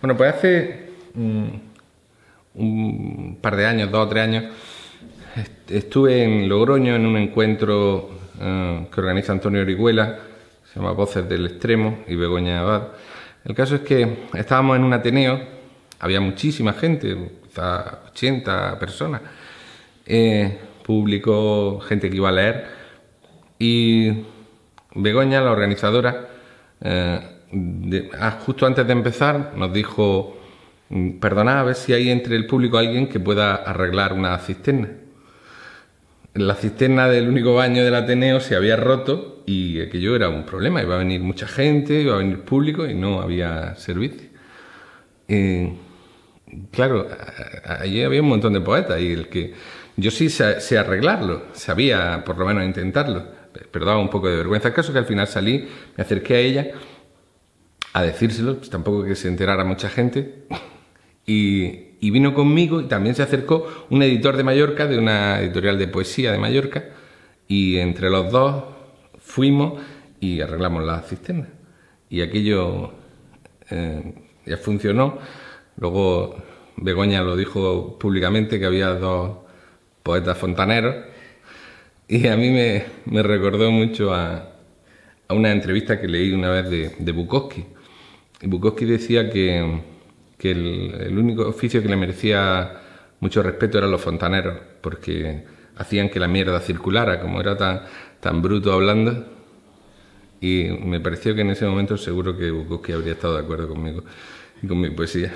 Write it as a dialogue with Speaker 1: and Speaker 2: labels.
Speaker 1: Bueno, pues hace
Speaker 2: mm, un par de años, dos o tres años, estuve en Logroño en un encuentro eh, que organiza Antonio Orihuela, se llama Voces del Extremo y Begoña Abad. El caso es que estábamos en un Ateneo, había muchísima gente, quizá 80 personas, eh, público, gente que iba a leer, y Begoña, la organizadora, eh, Ah, justo antes de empezar nos dijo, mm, perdonad a ver si hay entre el público alguien que pueda arreglar una cisterna. La cisterna del único baño del Ateneo se había roto y aquello era un problema, iba a venir mucha gente, iba a venir público y no había servicio. Eh, claro, allí había un montón de poetas y el que yo sí sé, arreglarlo, sabía por lo menos intentarlo, pero daba un poco de vergüenza. El caso que al final salí, me acerqué a ella a decírselo, pues tampoco que se enterara mucha gente. Y, vino conmigo y también se acercó un editor de Mallorca, de una editorial de poesía de Mallorca, y entre los dos fuimos y arreglamos la cisternas. Y aquello eh, ya funcionó. Luego Begoña lo dijo públicamente que había dos poetas fontaneros. Y a mí me, recordó mucho a, una entrevista que leí una vez de, de Bukowski Bukowski decía que, que el, único oficio que le merecía mucho respeto eran los fontaneros, porque hacían que la mierda circulara, como era tan, tan bruto hablando. Y me pareció que en ese momento seguro que Bukowski habría estado de acuerdo
Speaker 1: conmigo y con mi poesía.